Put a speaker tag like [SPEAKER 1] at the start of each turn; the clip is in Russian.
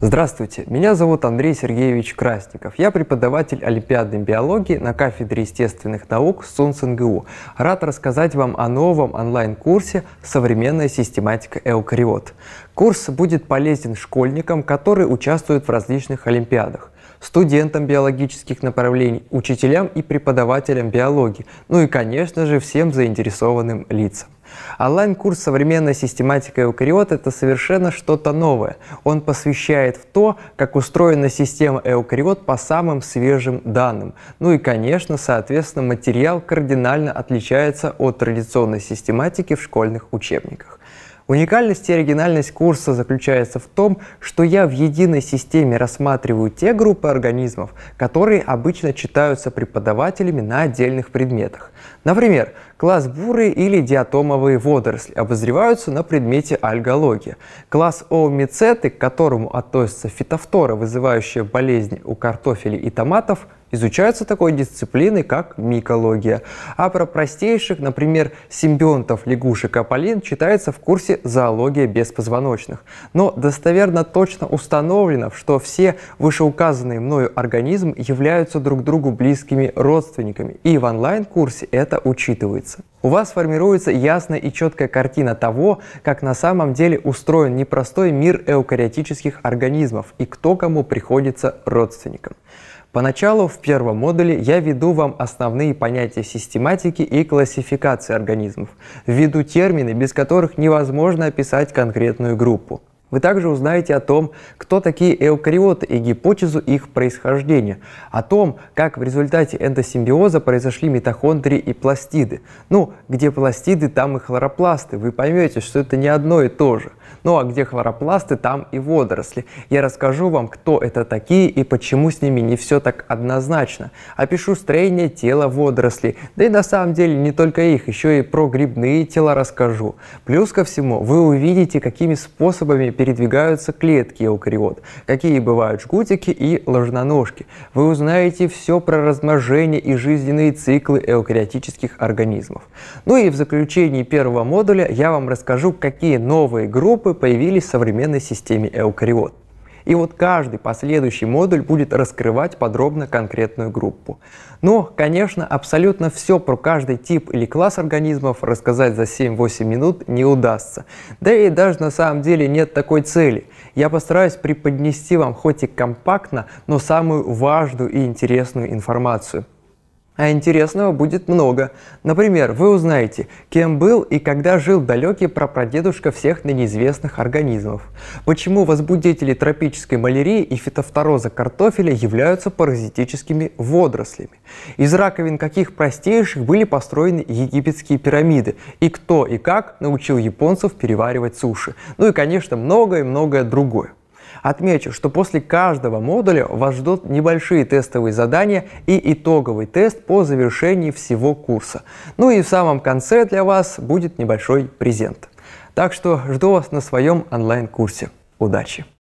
[SPEAKER 1] Здравствуйте, меня зовут Андрей Сергеевич Красников. Я преподаватель олимпиадной биологии на кафедре естественных наук СУНС Рад рассказать вам о новом онлайн-курсе «Современная систематика эукариот». Курс будет полезен школьникам, которые участвуют в различных олимпиадах студентам биологических направлений, учителям и преподавателям биологии, ну и, конечно же, всем заинтересованным лицам. Онлайн-курс «Современная систематика эукариот» — это совершенно что-то новое. Он посвящает в то, как устроена система эукариот по самым свежим данным. Ну и, конечно, соответственно, материал кардинально отличается от традиционной систематики в школьных учебниках. Уникальность и оригинальность курса заключается в том, что я в единой системе рассматриваю те группы организмов, которые обычно читаются преподавателями на отдельных предметах. Например, класс буры или диатомовые водоросли обозреваются на предмете альгология. Класс оомицеты, к которому относятся фитофторы, вызывающие болезни у картофеля и томатов, изучаются такой дисциплины, как микология. А про простейших, например, симбионтов лягушек и аполлин читается в курсе «Зоология беспозвоночных». Но достоверно точно установлено, что все вышеуказанные мною организмы являются друг другу близкими родственниками, и в онлайн-курсе это учитывается. У вас формируется ясная и четкая картина того, как на самом деле устроен непростой мир эукариотических организмов и кто кому приходится родственником. Поначалу в первом модуле я веду вам основные понятия систематики и классификации организмов, введу термины, без которых невозможно описать конкретную группу. Вы также узнаете о том, кто такие эукариоты и гипотезу их происхождения, о том, как в результате эндосимбиоза произошли митохондрии и пластиды. Ну, где пластиды, там и хлоропласты. Вы поймете, что это не одно и то же. Ну а где хлоропласты, там и водоросли. Я расскажу вам, кто это такие и почему с ними не все так однозначно. Опишу строение тела водорослей. Да и на самом деле не только их, еще и про грибные тела расскажу. Плюс ко всему, вы увидите, какими способами передвигаются клетки эукариот, какие бывают жгутики и ложноножки. Вы узнаете все про размножение и жизненные циклы эукариотических организмов. Ну и в заключении первого модуля я вам расскажу, какие новые группы группы появились в современной системе эукариот. И вот каждый последующий модуль будет раскрывать подробно конкретную группу. Но, конечно, абсолютно все про каждый тип или класс организмов рассказать за 7-8 минут не удастся. Да и даже на самом деле нет такой цели. Я постараюсь преподнести вам хоть и компактно, но самую важную и интересную информацию а интересного будет много. Например, вы узнаете, кем был и когда жил далекий прапрадедушка всех на неизвестных организмов, почему возбудители тропической малярии и фитофтороза картофеля являются паразитическими водорослями, из раковин каких простейших были построены египетские пирамиды, и кто и как научил японцев переваривать суши, ну и, конечно, многое-многое другое. Отмечу, что после каждого модуля вас ждут небольшие тестовые задания и итоговый тест по завершении всего курса. Ну и в самом конце для вас будет небольшой презент. Так что жду вас на своем онлайн-курсе. Удачи!